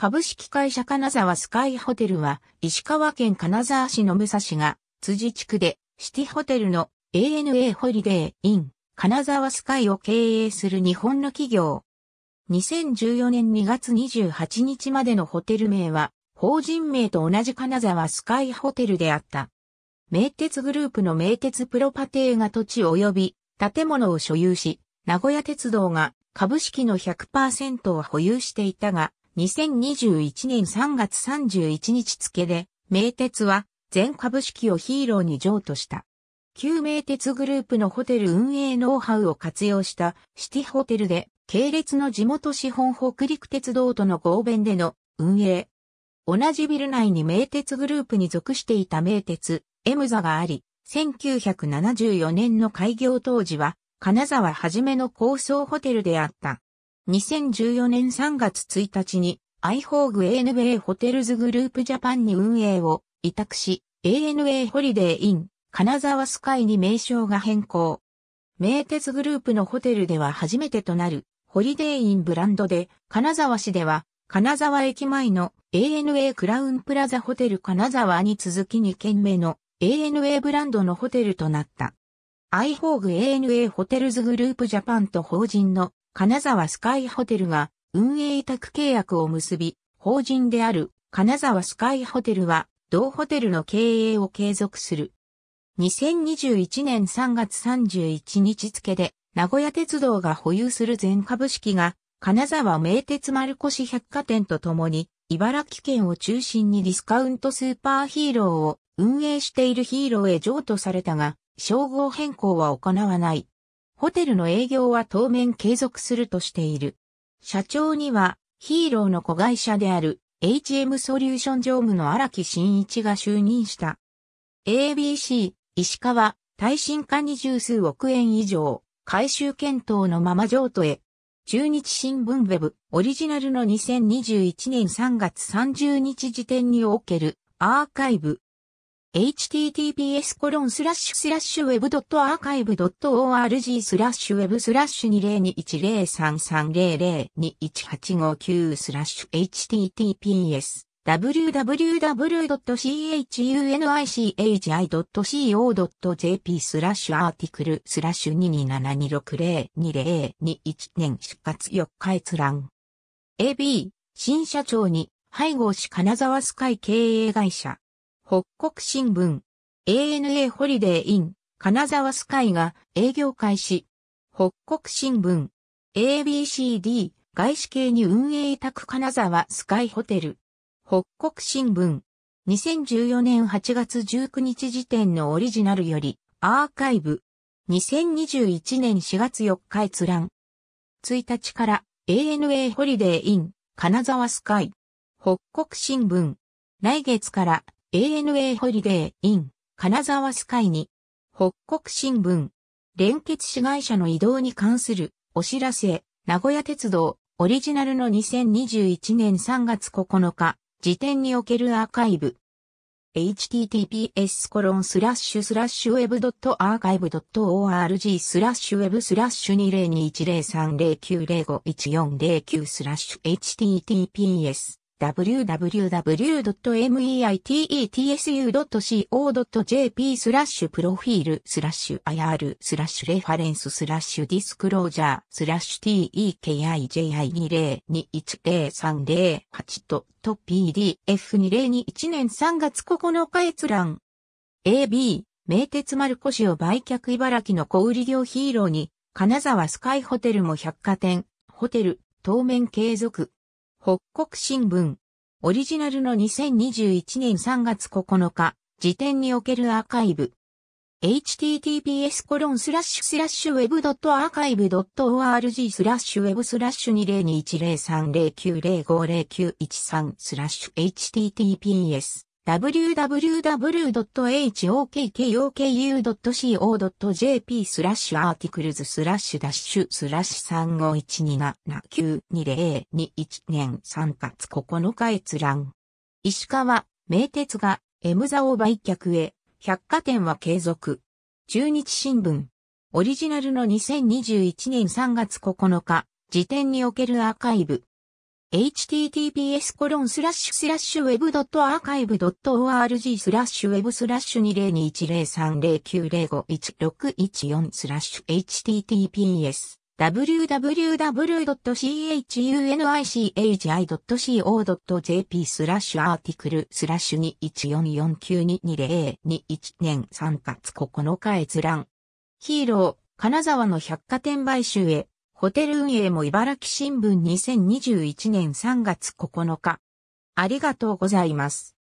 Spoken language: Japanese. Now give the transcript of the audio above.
株式会社金沢スカイホテルは、石川県金沢市の武蔵が、辻地区で、シティホテルの ANA ホリデーイン、金沢スカイを経営する日本の企業。2014年2月28日までのホテル名は、法人名と同じ金沢スカイホテルであった。名鉄グループの名鉄プロパテーが土地及び建物を所有し、名古屋鉄道が株式の100%を保有していたが、2021年3月31日付で、名鉄は全株式をヒーローに譲渡した。旧名鉄グループのホテル運営ノウハウを活用したシティホテルで、系列の地元資本北陸鉄道との合弁での運営。同じビル内に名鉄グループに属していた名鉄、エムザがあり、1974年の開業当時は、金沢はじめの高層ホテルであった。2014年3月1日に、アイホーグ ANA ホテルズグループジャパンに運営を委託し、ANA ホリデーイン、金沢スカイに名称が変更。名鉄グループのホテルでは初めてとなる、ホリデーインブランドで、金沢市では、金沢駅前の ANA クラウンプラザホテル金沢に続き2軒目の ANA ブランドのホテルとなった。アイホーグ ANA ホテルズグループジャパンと法人の金沢スカイホテルが運営委託契約を結び、法人である金沢スカイホテルは同ホテルの経営を継続する。2021年3月31日付で名古屋鉄道が保有する全株式が金沢名鉄丸越百貨店とともに茨城県を中心にディスカウントスーパーヒーローを運営しているヒーローへ譲渡されたが、称号変更は行わない。ホテルの営業は当面継続するとしている。社長には、ヒーローの子会社である HM ソリューション常務の荒木真一が就任した。ABC、石川、耐震化に十数億円以上、回収検討のまま譲渡へ。中日新聞ウェブ、オリジナルの2021年3月30日時点におけるアーカイブ、https コロンスラッシュスラッシュウェブドットアーカイブドット org スラッシュウェブスラッシュ20210330021859スラッシュ https www.chunich.co.jp i スラッシュアーティクルスラッシュ22726020021年出発4日閲覧 AB 新社長に、背後し金沢スカイ経営会社。北国新聞、ANA ホリデーイン、金沢スカイが営業開始。北国新聞、ABCD、外資系に運営委託金沢スカイホテル。北国新聞、2014年8月19日時点のオリジナルより、アーカイブ、2021年4月4日閲覧。1日から ANA ホリデーイン、金沢スカイ。北国新聞、来月から ANA ホリデー in 金沢スカイに北国新聞連結市街社の移動に関するお知らせ名古屋鉄道オリジナルの2021年3月9日時点におけるアーカイブ https w e b スラッシュ v e ウェブアーカイブ org スラッシュウェブスラッシュ20210309051409スラッシュ https www.meitsu.co.jp e スラッシュプロフィールスラッシュ IR スラッシュレファレンススラッシュディスクロージャースラッシュ t e k i j i 2 0 2 1 0 3 0 8と PDF2021 年3月9日閲覧 AB 名鉄丸越を売却茨城の小売業ヒーローに金沢スカイホテルも百貨店ホテル当面継続北国新聞。オリジナルの2021年3月9日、時点におけるアーカイブ。https w e b a r c h i v e org スラッシュウェブスラッシュ20210309050913スラッシュ https www.hokkoku.co.jp スラッシュアーティクルズスラッシュダッシュスラッシュ3517792021年3月9日閲覧。石川、名鉄が M 座を売却へ、百貨店は継続。中日新聞。オリジナルの2021年3月9日、時点におけるアーカイブ。https web.archive.org web 20210309051614ス https www.chunichi.co.jp スラッシュアーティクルスラッシュ21449220221年3月9日閲覧ヒーロー金沢の百貨店買収へホテル運営も茨城新聞2021年3月9日。ありがとうございます。